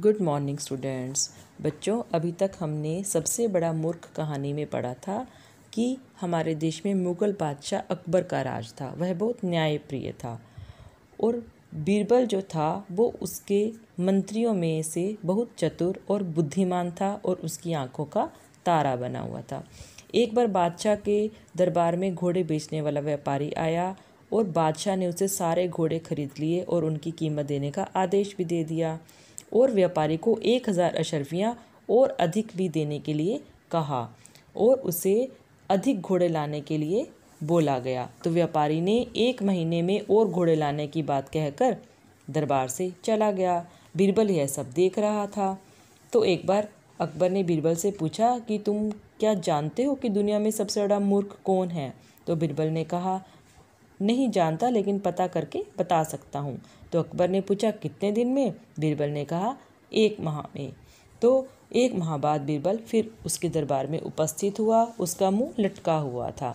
good morning students बच्चों अभी तक हमने सबसे बड़ा मूर्ख कहानी में पढ़ा था कि हमारे देश में मुग़ल बादशाह अकबर का राज था वह बहुत न्यायप्रिय था और बीरबल जो था वो उसके मंत्रियों में से बहुत चतुर और बुद्धिमान था और उसकी आंखों का तारा बना हुआ था एक बार बादशाह के दरबार में घोड़े बेचने वाला व्यापारी आया और बादशाह ने उसे सारे घोड़े खरीद लिए और उनकी कीमत देने का आदेश भी दे दिया और व्यापारी को एक हज़ार अशरफियाँ और अधिक भी देने के लिए कहा और उसे अधिक घोड़े लाने के लिए बोला गया तो व्यापारी ने एक महीने में और घोड़े लाने की बात कहकर दरबार से चला गया बीरबल यह सब देख रहा था तो एक बार अकबर ने बीरबल से पूछा कि तुम क्या जानते हो कि दुनिया में सबसे बड़ा मूर्ख कौन है तो बीरबल ने कहा नहीं जानता लेकिन पता करके बता सकता हूँ तो अकबर ने पूछा कितने दिन में बीरबल ने कहा एक माह में तो एक माह बाद बीरबल फिर उसके दरबार में उपस्थित हुआ उसका मुंह लटका हुआ था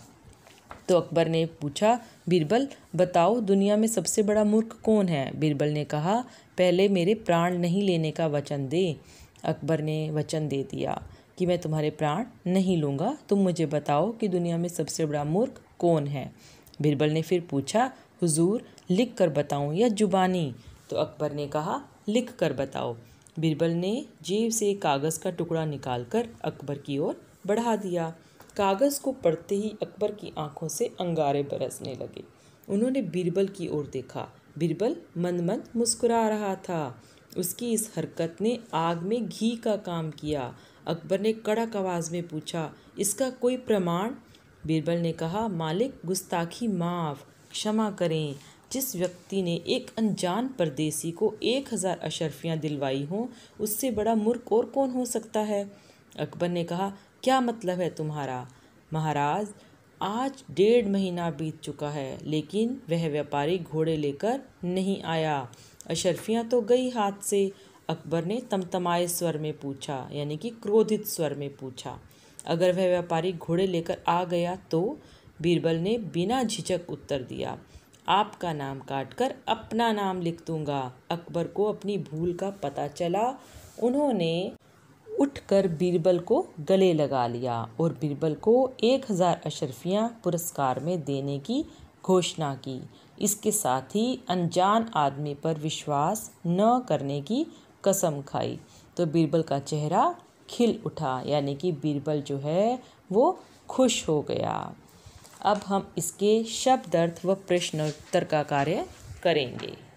तो अकबर ने पूछा बीरबल बताओ दुनिया में सबसे बड़ा मूर्ख कौन है बीरबल ने कहा पहले मेरे प्राण नहीं लेने का वचन दे अकबर ने वचन दे दिया कि मैं तुम्हारे प्राण नहीं लूँगा तुम मुझे बताओ कि दुनिया में सबसे बड़ा मूर्ख कौन है बिरबल ने फिर पूछा हुजूर लिख कर बताऊँ या जुबानी तो अकबर ने कहा लिख कर बताओ बिरबल ने जेब से कागज़ का टुकड़ा निकालकर अकबर की ओर बढ़ा दिया कागज़ को पढ़ते ही अकबर की आंखों से अंगारे बरसने लगे उन्होंने बिरबल की ओर देखा बिरबल मन मन मुस्कुरा रहा था उसकी इस हरकत ने आग में घी का काम किया अकबर ने कड़क आवाज़ में पूछा इसका कोई प्रमाण बीरबल ने कहा मालिक गुस्ताखी माफ़ क्षमा करें जिस व्यक्ति ने एक अनजान परदेसी को एक हज़ार अशरफियाँ दिलवाई हों उससे बड़ा मुर्ख और कौन हो सकता है अकबर ने कहा क्या मतलब है तुम्हारा महाराज आज डेढ़ महीना बीत चुका है लेकिन वह व्यापारी घोड़े लेकर नहीं आया अशरफियाँ तो गई हाथ से अकबर ने तमतमाए स्वर में पूछा यानी कि क्रोधित स्वर में पूछा अगर वह व्यापारी घोड़े लेकर आ गया तो बीरबल ने बिना झिझक उत्तर दिया आपका नाम काटकर अपना नाम लिख दूंगा अकबर को अपनी भूल का पता चला उन्होंने उठकर बीरबल को गले लगा लिया और बीरबल को एक हज़ार अशरफियाँ पुरस्कार में देने की घोषणा की इसके साथ ही अनजान आदमी पर विश्वास न करने की कसम खाई तो बीरबल का चेहरा खिल उठा यानी कि बीरबल जो है वो खुश हो गया अब हम इसके शब्द अर्थ व प्रश्नोत्तर का कार्य करेंगे